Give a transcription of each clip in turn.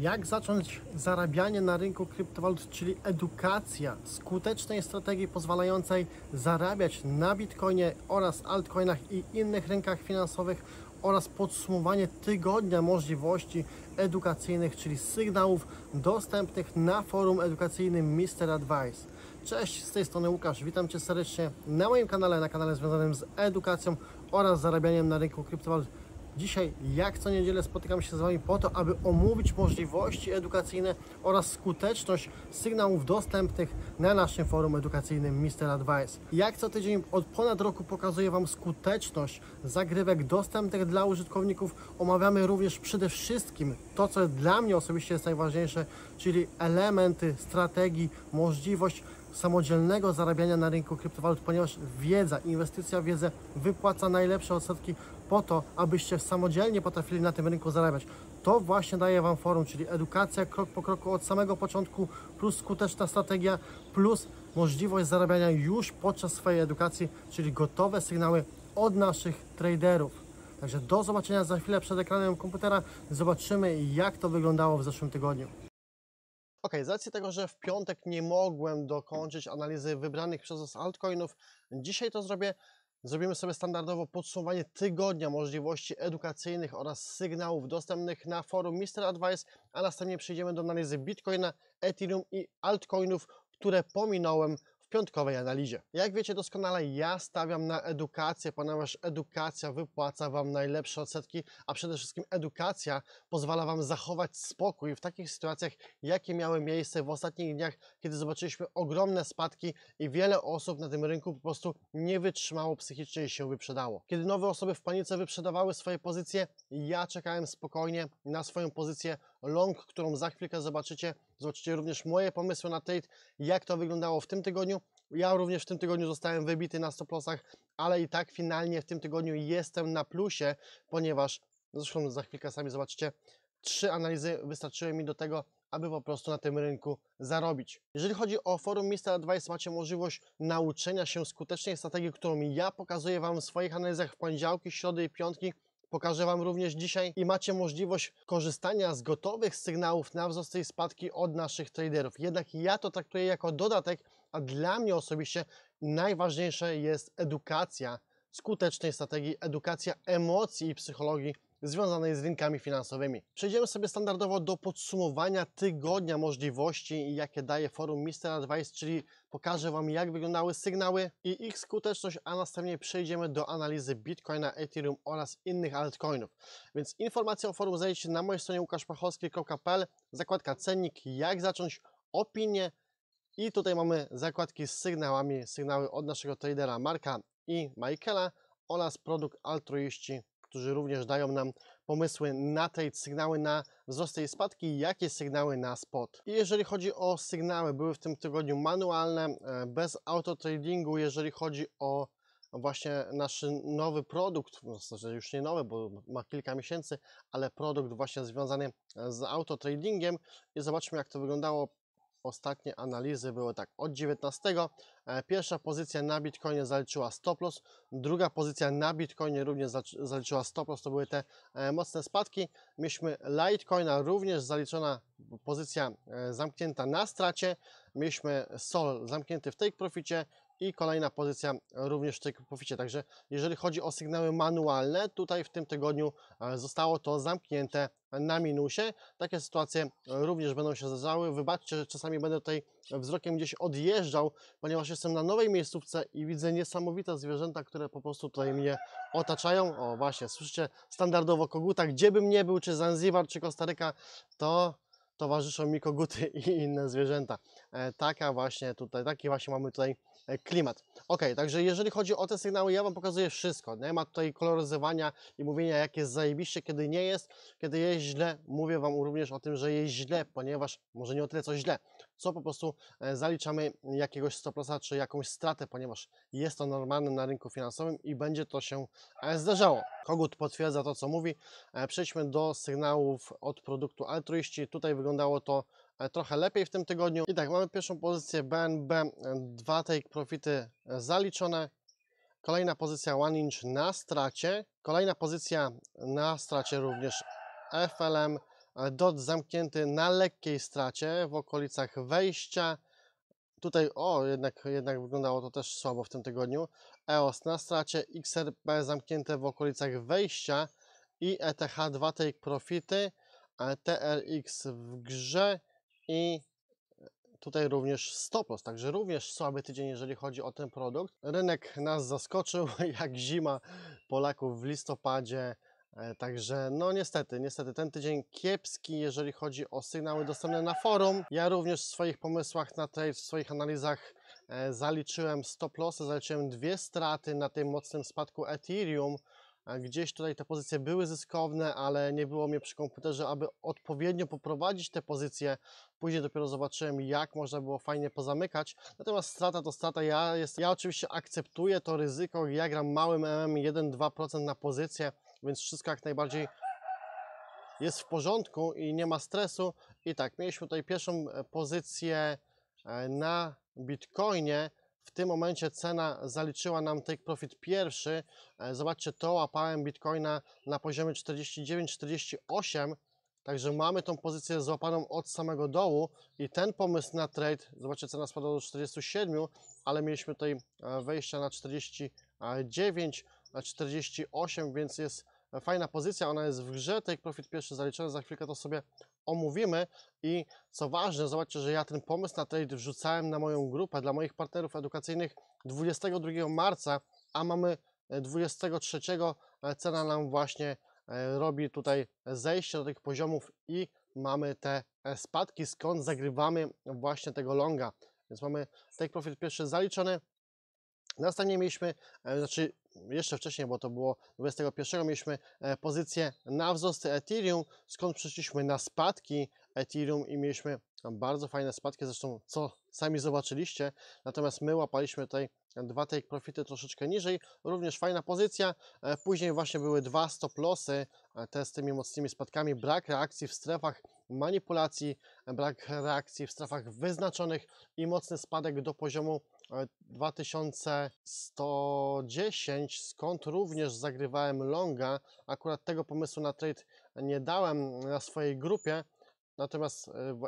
Jak zacząć zarabianie na rynku kryptowalut, czyli edukacja skutecznej strategii pozwalającej zarabiać na bitcoinie oraz altcoinach i innych rynkach finansowych oraz podsumowanie tygodnia możliwości edukacyjnych, czyli sygnałów dostępnych na forum edukacyjnym Mister Advice. Cześć, z tej strony Łukasz, witam Cię serdecznie na moim kanale, na kanale związanym z edukacją oraz zarabianiem na rynku kryptowalut. Dzisiaj, jak co niedzielę, spotykam się z Wami po to, aby omówić możliwości edukacyjne oraz skuteczność sygnałów dostępnych na naszym forum edukacyjnym Mister Advice. Jak co tydzień od ponad roku pokazuję Wam skuteczność zagrywek dostępnych dla użytkowników. Omawiamy również przede wszystkim to, co dla mnie osobiście jest najważniejsze, czyli elementy strategii, możliwość samodzielnego zarabiania na rynku kryptowalut, ponieważ wiedza, inwestycja w wiedzę wypłaca najlepsze odsetki po to, abyście samodzielnie potrafili na tym rynku zarabiać. To właśnie daje Wam forum, czyli edukacja krok po kroku od samego początku, plus skuteczna strategia, plus możliwość zarabiania już podczas swojej edukacji, czyli gotowe sygnały od naszych traderów. Także do zobaczenia za chwilę przed ekranem komputera. Zobaczymy, jak to wyglądało w zeszłym tygodniu. Ok, z racji tego, że w piątek nie mogłem dokończyć analizy wybranych przez nas altcoinów, dzisiaj to zrobię. Zrobimy sobie standardowo podsumowanie tygodnia możliwości edukacyjnych oraz sygnałów dostępnych na forum Mister Advice, a następnie przejdziemy do analizy Bitcoina, Ethereum i altcoinów, które pominąłem piątkowej analizie. Jak wiecie doskonale, ja stawiam na edukację, ponieważ edukacja wypłaca Wam najlepsze odsetki, a przede wszystkim edukacja pozwala Wam zachować spokój w takich sytuacjach, jakie miały miejsce w ostatnich dniach, kiedy zobaczyliśmy ogromne spadki i wiele osób na tym rynku po prostu nie wytrzymało psychicznie i się wyprzedało. Kiedy nowe osoby w panice wyprzedawały swoje pozycje, ja czekałem spokojnie na swoją pozycję long, którą za chwilkę zobaczycie. Zobaczycie również moje pomysły na Tate, jak to wyglądało w tym tygodniu. Ja również w tym tygodniu zostałem wybity na stop lossach, ale i tak finalnie w tym tygodniu jestem na plusie, ponieważ, no zresztą za chwilkę sami zobaczycie, trzy analizy wystarczyły mi do tego, aby po prostu na tym rynku zarobić. Jeżeli chodzi o forum Mr. Advice, macie możliwość nauczenia się skutecznej strategii, którą ja pokazuję Wam w swoich analizach w poniedziałki, środy i piątki Pokażę Wam również dzisiaj i macie możliwość korzystania z gotowych sygnałów na wzrost tej spadki od naszych traderów. Jednak ja to traktuję jako dodatek, a dla mnie osobiście najważniejsza jest edukacja skutecznej strategii, edukacja emocji i psychologii związanej z rynkami finansowymi. Przejdziemy sobie standardowo do podsumowania tygodnia możliwości, jakie daje forum Mr. Advice, czyli pokażę Wam jak wyglądały sygnały i ich skuteczność, a następnie przejdziemy do analizy Bitcoina, Ethereum oraz innych altcoinów. Więc informacje o forum znajdziecie na mojej stronie łukaszpachowski.pl, zakładka cennik, jak zacząć, opinie i tutaj mamy zakładki z sygnałami, sygnały od naszego tradera Marka i Michaela oraz produkt altruiści którzy również dają nam pomysły na te sygnały na wzrosty i spadki, jakie sygnały na spot. I jeżeli chodzi o sygnały, były w tym tygodniu manualne, e, bez autotradingu, jeżeli chodzi o właśnie nasz nowy produkt, znaczy już nie nowy, bo ma kilka miesięcy, ale produkt właśnie związany z autotradingiem i zobaczmy jak to wyglądało ostatnie analizy były tak, od 19, e, pierwsza pozycja na Bitcoinie zaliczyła stop loss, druga pozycja na Bitcoinie również zaliczyła stop loss, to były te e, mocne spadki. Mieliśmy Litecoina również zaliczona pozycja e, zamknięta na stracie, mieliśmy Sol zamknięty w take proficie, i kolejna pozycja również w tej proficie. Także jeżeli chodzi o sygnały manualne, tutaj w tym tygodniu zostało to zamknięte na minusie. Takie sytuacje również będą się zdarzały. Wybaczcie, że czasami będę tutaj wzrokiem gdzieś odjeżdżał, ponieważ jestem na nowej miejscówce i widzę niesamowite zwierzęta, które po prostu tutaj mnie otaczają. O właśnie, słyszycie standardowo koguta, gdzie bym nie był, czy Zanzibar, czy Kostaryka, to towarzyszą mi koguty i inne zwierzęta. E, taka właśnie tutaj, taki właśnie mamy tutaj E, klimat. Ok, także jeżeli chodzi o te sygnały, ja Wam pokazuję wszystko. Nie ma tutaj koloryzowania i mówienia, jak jest zajebiście, kiedy nie jest. Kiedy jest źle, mówię Wam również o tym, że jest źle, ponieważ może nie o tyle co źle, co po prostu e, zaliczamy jakiegoś stoplosa czy jakąś stratę, ponieważ jest to normalne na rynku finansowym i będzie to się e, zdarzało. Kogut potwierdza to, co mówi. Przejdźmy do sygnałów od produktu altruiści. Tutaj wyglądało to E, trochę lepiej w tym tygodniu. I tak, mamy pierwszą pozycję BNB, dwa take profity e, zaliczone. Kolejna pozycja 1 Inch na stracie. Kolejna pozycja na stracie również FLM. E, DOT zamknięty na lekkiej stracie w okolicach wejścia. Tutaj, o, jednak, jednak wyglądało to też słabo w tym tygodniu. EOS na stracie, XRP zamknięte w okolicach wejścia i ETH 2 take profity, TRX w grze i tutaj również stopos, także również słaby tydzień, jeżeli chodzi o ten produkt. Rynek nas zaskoczył, jak zima Polaków w listopadzie, e, Także no niestety, niestety ten tydzień kiepski, jeżeli chodzi o sygnały dostępne na forum. Ja również w swoich pomysłach na tej, w swoich analizach e, zaliczyłem stop lossy, zaliczyłem dwie straty na tym mocnym spadku Ethereum. Gdzieś tutaj te pozycje były zyskowne, ale nie było mnie przy komputerze, aby odpowiednio poprowadzić te pozycje. Później dopiero zobaczyłem, jak można było fajnie pozamykać. Natomiast strata to strata. Ja, jest, ja oczywiście akceptuję to ryzyko. Ja gram małym MM 1-2% na pozycję, więc wszystko jak najbardziej jest w porządku i nie ma stresu. I tak, mieliśmy tutaj pierwszą e, pozycję e, na Bitcoinie. W tym momencie cena zaliczyła nam take profit pierwszy. E, zobaczcie, to łapałem Bitcoina na poziomie 49-48. Także mamy tą pozycję złapaną od samego dołu i ten pomysł na trade, zobaczcie cena spadła do 47, ale mieliśmy tutaj e, wejścia na 49, na 48, więc jest fajna pozycja, ona jest w grze, take profit pierwszy zaliczony, za chwilkę to sobie omówimy i co ważne, zobaczcie, że ja ten pomysł na trade wrzucałem na moją grupę dla moich partnerów edukacyjnych 22 marca, a mamy 23 e, e, cena nam właśnie e, robi tutaj zejście do tych poziomów i mamy te spadki, skąd zagrywamy właśnie tego longa. Więc mamy take profit pierwszy zaliczony. Następnie mieliśmy, znaczy jeszcze wcześniej, bo to było 21, mieliśmy e, pozycję na wzrost Ethereum, skąd przeszliśmy na spadki Ethereum i mieliśmy bardzo fajne spadki, zresztą co sami zobaczyliście, natomiast my łapaliśmy tutaj dwa take profity troszeczkę niżej, również fajna pozycja, e, później właśnie były dwa stop lossy, e, te z tymi mocnymi spadkami, brak reakcji w strefach manipulacji, brak reakcji w strefach wyznaczonych i mocny spadek do poziomu 2110, e, skąd również zagrywałem longa. Akurat tego pomysłu na trade nie dałem mm, na swojej grupie, natomiast e,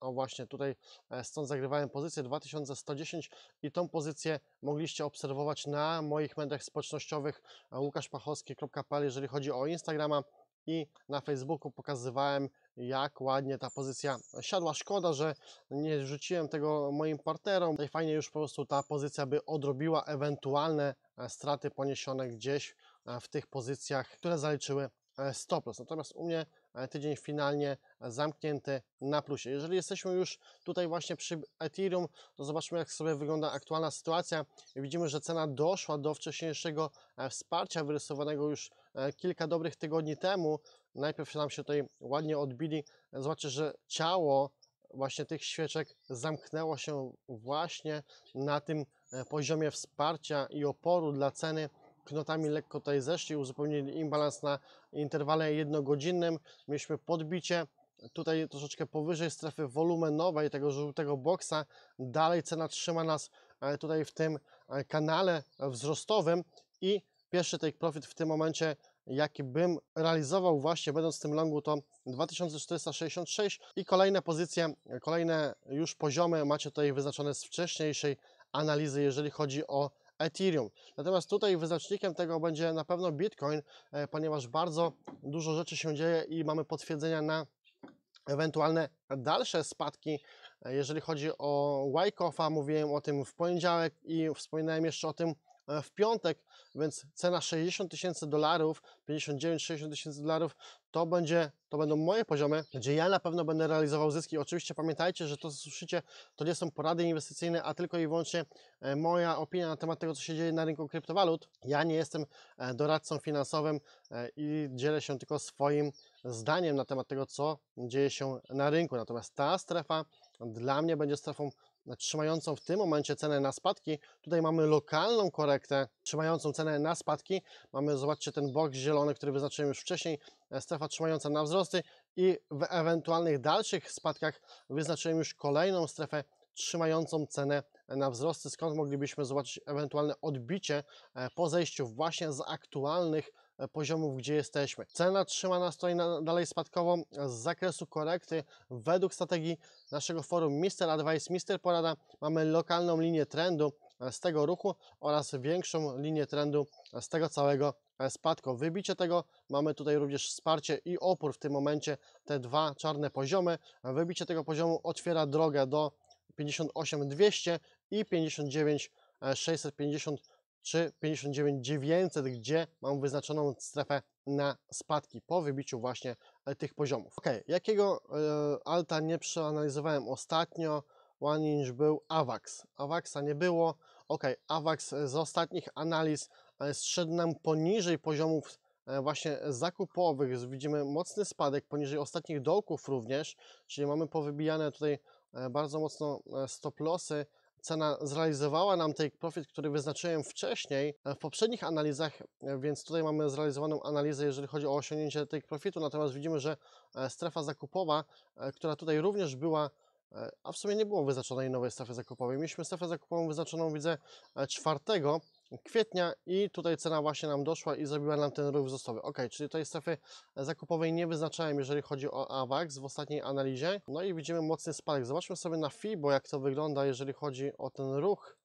o właśnie tutaj e, stąd zagrywałem pozycję 2110 i tą pozycję mogliście obserwować na moich mediach społecznościowych łukaszpachowski.pl jeżeli chodzi o Instagrama i na Facebooku pokazywałem jak ładnie ta pozycja siadła. Szkoda, że nie rzuciłem tego moim partnerom. Tutaj fajnie już po prostu ta pozycja by odrobiła ewentualne e, straty poniesione gdzieś e, w tych pozycjach, które zaliczyły e, stop loss. Natomiast u mnie E, tydzień finalnie zamknięty na plusie. Jeżeli jesteśmy już tutaj właśnie przy Ethereum, to zobaczmy jak sobie wygląda aktualna sytuacja. Widzimy, że cena doszła do wcześniejszego e, wsparcia wyrysowanego już e, kilka dobrych tygodni temu. Najpierw się nam się tutaj ładnie odbili. Zobaczcie, że ciało właśnie tych świeczek zamknęło się właśnie na tym poziomie wsparcia i oporu dla ceny knotami lekko tutaj zeszli, uzupełnili imbalans na interwale jednogodzinnym. Mieliśmy podbicie tutaj troszeczkę powyżej strefy wolumenowej tego żółtego boksa. Dalej cena trzyma nas e, tutaj w tym e, kanale wzrostowym i pierwszy take profit w tym momencie jaki bym realizował właśnie będąc w tym longu to 2466 i kolejne pozycje, kolejne już poziomy macie tutaj wyznaczone z wcześniejszej analizy jeżeli chodzi o Ethereum. Natomiast tutaj wyznacznikiem tego będzie na pewno Bitcoin, e, ponieważ bardzo dużo rzeczy się dzieje i mamy potwierdzenia na ewentualne dalsze spadki, e, jeżeli chodzi o Wyckoff, mówiłem o tym w poniedziałek i wspominałem jeszcze o tym E, w piątek, więc cena 60 tysięcy dolarów, 59-60 tysięcy dolarów, to, będzie, to będą moje poziomy, gdzie ja na pewno będę realizował zyski. Oczywiście pamiętajcie, że to, co słyszycie, to nie są porady inwestycyjne, a tylko i wyłącznie e, moja opinia na temat tego, co się dzieje na rynku kryptowalut. Ja nie jestem e, doradcą finansowym i dzielę się tylko swoim zdaniem na temat tego, co dzieje się na rynku. Natomiast ta strefa dla mnie będzie strefą trzymającą w tym momencie cenę na spadki. Tutaj mamy lokalną korektę trzymającą cenę na spadki. Mamy, zobaczcie, ten bok zielony, który wyznaczyłem już wcześniej, e, strefa trzymająca na wzrosty i w ewentualnych dalszych spadkach wyznaczyłem już kolejną strefę trzymającą cenę na wzrosty, skąd moglibyśmy zobaczyć ewentualne odbicie e, po zejściu właśnie z aktualnych E, poziomów, gdzie jesteśmy. Cena trzymana stoi na, dalej spadkową z zakresu korekty. Według strategii naszego forum Mister Advice, Mister Porada mamy lokalną linię trendu e, z tego ruchu oraz większą linię trendu e, z tego całego spadku. Wybicie tego mamy tutaj również wsparcie i opór w tym momencie, te dwa czarne poziomy. Wybicie tego poziomu otwiera drogę do 58 200 i 59 650 czy 59900 gdzie mam wyznaczoną strefę na spadki po wybiciu właśnie e, tych poziomów. Ok, jakiego y, alta nie przeanalizowałem ostatnio, one inch był AVAX. AVAXa nie było. Ok, AVAX z ostatnich analiz e, zszedł nam poniżej poziomów właśnie zakupowych. Widzimy mocny spadek poniżej ostatnich dołków również, czyli mamy powybijane tutaj bardzo mocno stop lossy cena zrealizowała nam ten profit, który wyznaczyłem wcześniej e, w poprzednich analizach, e, więc tutaj mamy zrealizowaną analizę, jeżeli chodzi o osiągnięcie tego profitu, natomiast widzimy, że e, strefa zakupowa, która tutaj również była a w sumie nie było wyznaczonej nowej strefy zakupowej. Mieliśmy strefę zakupową wyznaczoną, widzę, czwartego, kwietnia i tutaj cena właśnie nam doszła i zrobiła nam ten ruch wzrostowy. Ok, czyli tej strefy zakupowej nie wyznaczałem, jeżeli chodzi o AWAX w ostatniej analizie. No i widzimy mocny spadek. Zobaczmy sobie na FIBO, jak to wygląda, jeżeli chodzi o ten ruch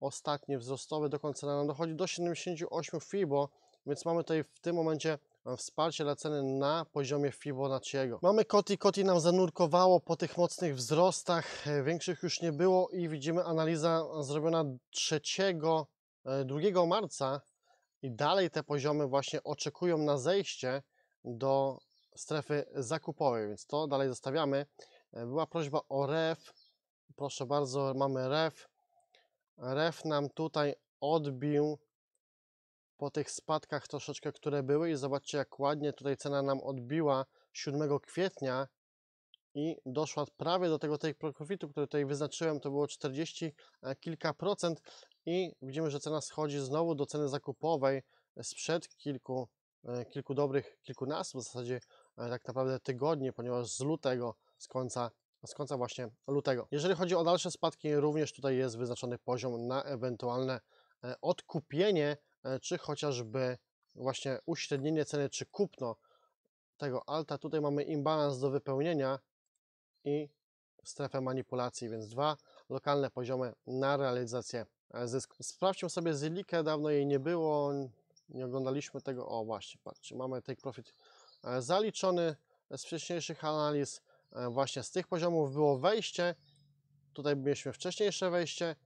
ostatni wzrostowy, do końca nam dochodzi do 78 FIBO, więc mamy tutaj w tym momencie e, wsparcie dla ceny na poziomie Fibonacciego. Mamy Koti, Koti nam zanurkowało po tych mocnych wzrostach, e, większych już nie było i widzimy analiza zrobiona 3 2 e, marca i dalej te poziomy właśnie oczekują na zejście do strefy zakupowej, więc to dalej zostawiamy. E, była prośba o ref. Proszę bardzo, mamy ref. Ref nam tutaj odbił po tych spadkach troszeczkę, które były i zobaczcie jak ładnie tutaj cena nam odbiła 7 kwietnia i doszła prawie do tego take profitu, który tutaj wyznaczyłem, to było 40 kilka procent i widzimy, że cena schodzi znowu do ceny zakupowej sprzed kilku, e, kilku dobrych kilkunastu w zasadzie e, tak naprawdę tygodni, ponieważ z lutego, z końca, z końca właśnie lutego. Jeżeli chodzi o dalsze spadki, również tutaj jest wyznaczony poziom na ewentualne e, odkupienie, czy chociażby właśnie uśrednienie ceny, czy kupno tego alta. Tutaj mamy imbalans do wypełnienia i strefę manipulacji, więc dwa lokalne poziomy na realizację E, Zysk. Sprawdźmy sobie Zylikę, dawno jej nie było, nie oglądaliśmy tego. O właśnie, patrzcie, mamy take profit e, zaliczony z wcześniejszych analiz. E, właśnie z tych poziomów było wejście, tutaj mieliśmy wcześniejsze wejście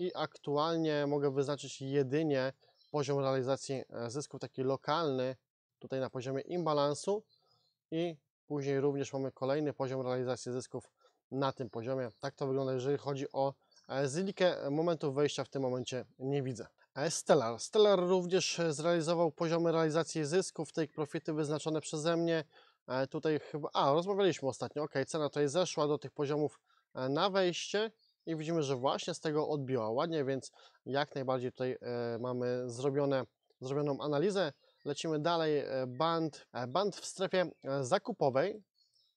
i aktualnie mogę wyznaczyć jedynie poziom realizacji zysków taki lokalny, tutaj na poziomie imbalansu i później również mamy kolejny poziom realizacji zysków na tym poziomie. Tak to wygląda, jeżeli chodzi o Zilikę momentu wejścia w tym momencie nie widzę. Stellar. Stellar również zrealizował poziomy realizacji zysków, tej profity wyznaczone przeze mnie. E, tutaj chyba, a rozmawialiśmy ostatnio, ok, cena tutaj zeszła do tych poziomów e, na wejście i widzimy, że właśnie z tego odbiła ładnie, więc jak najbardziej tutaj e, mamy zrobione, zrobioną analizę. Lecimy dalej, band, band w strefie zakupowej,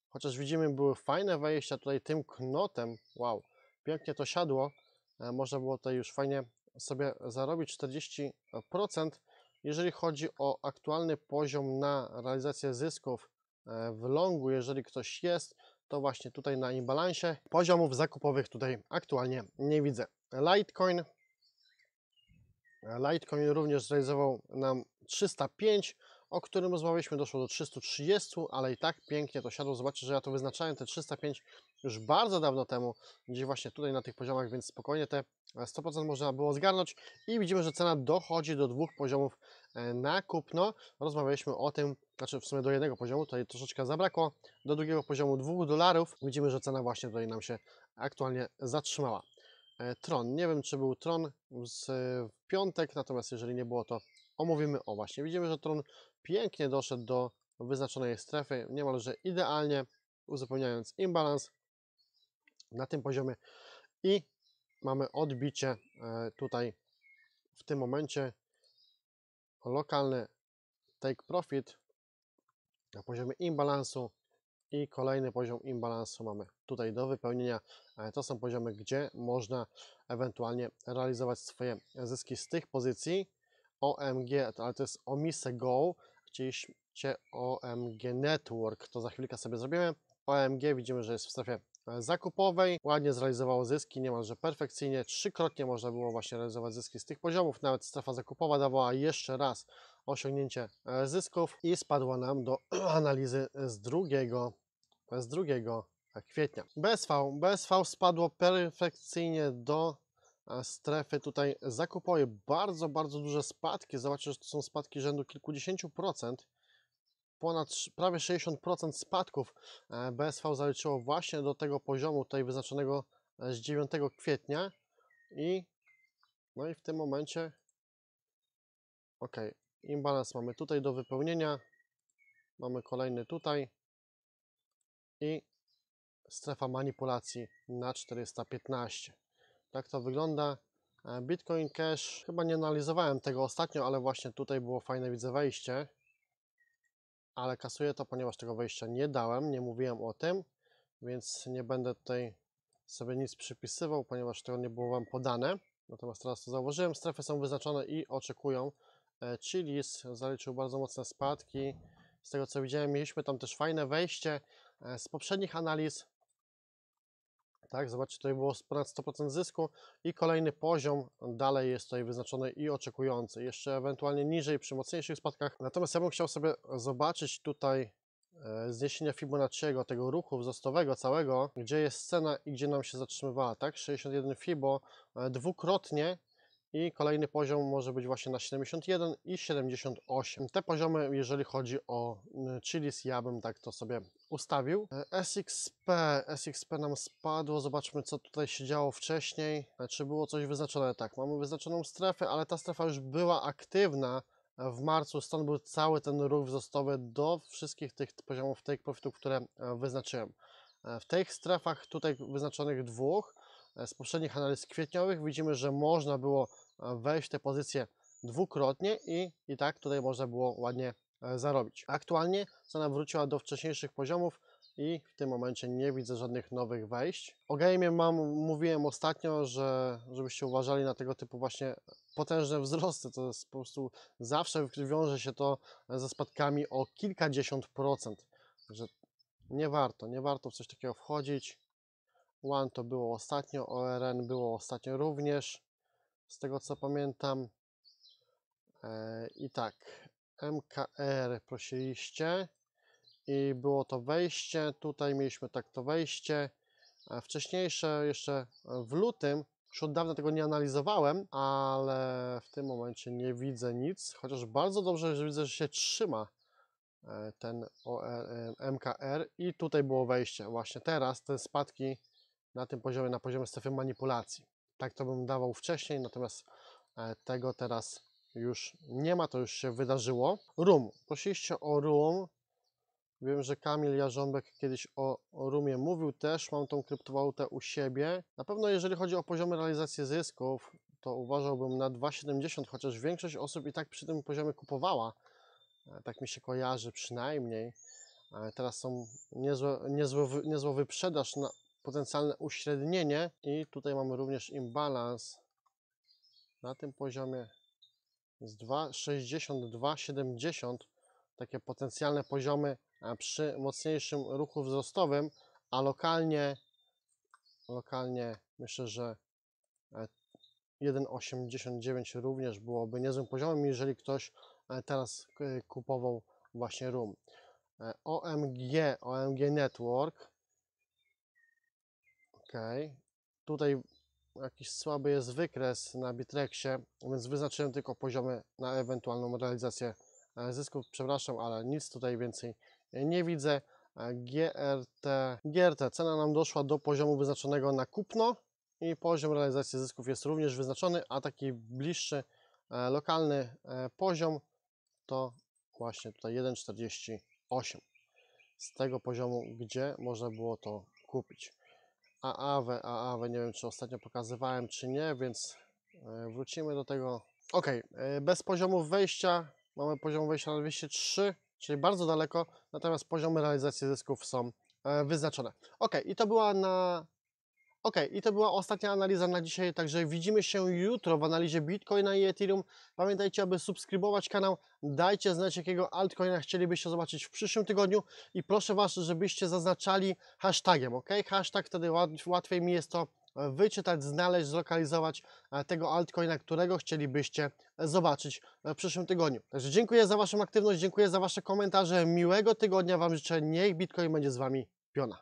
chociaż widzimy były fajne wejścia tutaj tym knotem, wow, pięknie to siadło. E, można było tutaj już fajnie sobie zarobić 40%. Jeżeli chodzi o aktualny poziom na realizację zysków e, w longu, jeżeli ktoś jest, to właśnie tutaj na imbalansie poziomów zakupowych tutaj aktualnie nie widzę. Litecoin. E, Litecoin również zrealizował nam 305, o którym rozmawialiśmy, doszło do 330, ale i tak pięknie to siadło. Zobaczcie, że ja to wyznaczałem te 305 już bardzo dawno temu, gdzieś właśnie tutaj na tych poziomach, więc spokojnie te 100% e, można było zgarnąć i widzimy, że cena dochodzi do dwóch poziomów e, na kupno. Rozmawialiśmy o tym, znaczy w sumie do jednego poziomu, tutaj troszeczkę zabrakło, do drugiego poziomu 2 dolarów. Widzimy, że cena właśnie tutaj nam się aktualnie zatrzymała. E, tron. Nie wiem, czy był Tron z, w piątek, natomiast jeżeli nie było, to omówimy O właśnie. Widzimy, że tron pięknie doszedł do wyznaczonej strefy, niemalże idealnie, uzupełniając imbalans na tym poziomie i mamy odbicie e, tutaj w tym momencie lokalny take profit na poziomie imbalansu i kolejny poziom imbalansu mamy tutaj do wypełnienia. E, to są poziomy, gdzie można ewentualnie realizować swoje zyski z tych pozycji. OMG, ale to jest Omise Go. Chcieliście OMG Network, to za chwilkę sobie zrobimy. OMG widzimy, że jest w strefie e, zakupowej, ładnie zrealizowało zyski, niemalże perfekcyjnie, trzykrotnie można było właśnie realizować zyski z tych poziomów, nawet strefa zakupowa dawała jeszcze raz osiągnięcie e, zysków i spadła nam do analizy z drugiego, z drugiego kwietnia. BSV, BSV spadło perfekcyjnie do E, strefy tutaj zakopuje bardzo, bardzo duże spadki. Zobaczcie, że to są spadki rzędu kilkudziesięciu procent. Ponad prawie 60% spadków e, BSV zaliczyło właśnie do tego poziomu tutaj wyznaczonego e, z 9 kwietnia. I, no i w tym momencie, ok, imbalans mamy tutaj do wypełnienia. Mamy kolejny tutaj. I strefa manipulacji na 415 tak to wygląda. E, Bitcoin Cash, chyba nie analizowałem tego ostatnio, ale właśnie tutaj było fajne, widzę wejście. Ale kasuję to, ponieważ tego wejścia nie dałem, nie mówiłem o tym, więc nie będę tutaj sobie nic przypisywał, ponieważ tego nie było Wam podane. Natomiast teraz to założyłem. strefy są wyznaczone i oczekują. E, Chilis zaliczył bardzo mocne spadki. Z tego co widziałem, mieliśmy tam też fajne wejście. E, z poprzednich analiz tak, zobaczcie, tutaj było ponad 100% zysku i kolejny poziom dalej jest tutaj wyznaczony i oczekujący, jeszcze ewentualnie niżej przy mocniejszych spadkach. Natomiast ja bym chciał sobie zobaczyć tutaj e, zniesienia Fibonacciego, tego ruchu wzrostowego całego, gdzie jest cena i gdzie nam się zatrzymywała, tak? 61 Fibo e, dwukrotnie i kolejny poziom może być właśnie na 71 i 78. Te poziomy, jeżeli chodzi o y, Chilis, ja bym tak to sobie ustawił. E, SXP, SXP nam spadło, zobaczmy co tutaj się działo wcześniej, e, czy było coś wyznaczone. Tak, mamy wyznaczoną strefę, ale ta strefa już była aktywna e, w marcu, stąd był cały ten ruch wzrostowy do wszystkich tych poziomów take profitów, które wyznaczyłem. W tych strefach tutaj wyznaczonych dwóch, z poprzednich analiz kwietniowych widzimy, że można było E, wejść w tę pozycję dwukrotnie i, i tak tutaj można było ładnie e, zarobić. Aktualnie cena wróciła do wcześniejszych poziomów i w tym momencie nie widzę żadnych nowych wejść. O game'ie mam, mówiłem ostatnio, że żebyście uważali na tego typu właśnie potężne wzrosty, to jest po prostu zawsze wiąże się to ze spadkami o kilkadziesiąt procent, także nie warto, nie warto w coś takiego wchodzić. One to było ostatnio, ORN było ostatnio również z tego co pamiętam. E, I tak, MKR prosiliście i było to wejście. Tutaj mieliśmy tak to wejście. Wcześniejsze jeszcze e, w lutym, już od dawna tego nie analizowałem, ale w tym momencie nie widzę nic, chociaż bardzo dobrze że widzę, że się trzyma e, ten MKR i tutaj było wejście. Właśnie teraz te spadki na tym poziomie, na poziomie strefy manipulacji tak to bym dawał wcześniej, natomiast e, tego teraz już nie ma, to już się wydarzyło. Rum. Prosiliście o rum. Wiem, że Kamil Jarząbek kiedyś o, rumie mówił też, mam tą kryptowalutę u siebie. Na pewno jeżeli chodzi o poziomy realizacji zysków, to uważałbym na 2,70, chociaż większość osób i tak przy tym poziomie kupowała. E, tak mi się kojarzy przynajmniej. E, teraz są niezłe, niezłe, niezła wyprzedaż na, potencjalne uśrednienie i tutaj mamy również imbalans na tym poziomie z 2,60-2,70 takie potencjalne poziomy e, przy mocniejszym ruchu wzrostowym, a lokalnie lokalnie myślę, że 1,89 e, również byłoby niezłym poziomem, jeżeli ktoś e, teraz kupował właśnie RUM. OMG, OMG Network OK, Tutaj jakiś słaby jest wykres na Bitrexie, więc wyznaczyłem tylko poziomy na ewentualną realizację e, zysków. Przepraszam, ale nic tutaj więcej nie widzę. E, GRT, GRT cena nam doszła do poziomu wyznaczonego na kupno i poziom realizacji zysków jest również wyznaczony, a taki bliższy e, lokalny poziom to właśnie tutaj 1,48 z tego poziomu, gdzie można było to kupić. Aave, Aave, nie wiem czy ostatnio pokazywałem czy nie, więc e, wrócimy do tego. Ok, e, bez poziomu wejścia, mamy poziom wejścia na 203, czyli bardzo daleko, natomiast poziomy realizacji zysków są e, wyznaczone. Ok, i to była na Ok, i to była ostatnia analiza na dzisiaj, także widzimy się jutro w analizie Bitcoina i Ethereum. Pamiętajcie, aby subskrybować kanał, dajcie znać jakiego altcoina chcielibyście zobaczyć w przyszłym tygodniu i proszę Was, żebyście zaznaczali hashtagiem, ok? Hashtag wtedy łatwiej mi jest to e, wyczytać, znaleźć, zlokalizować e, tego altcoina, którego chcielibyście zobaczyć e, w przyszłym tygodniu. Także dziękuję za Waszą aktywność, dziękuję za Wasze komentarze, miłego tygodnia Wam życzę, niech Bitcoin będzie z Wami piona.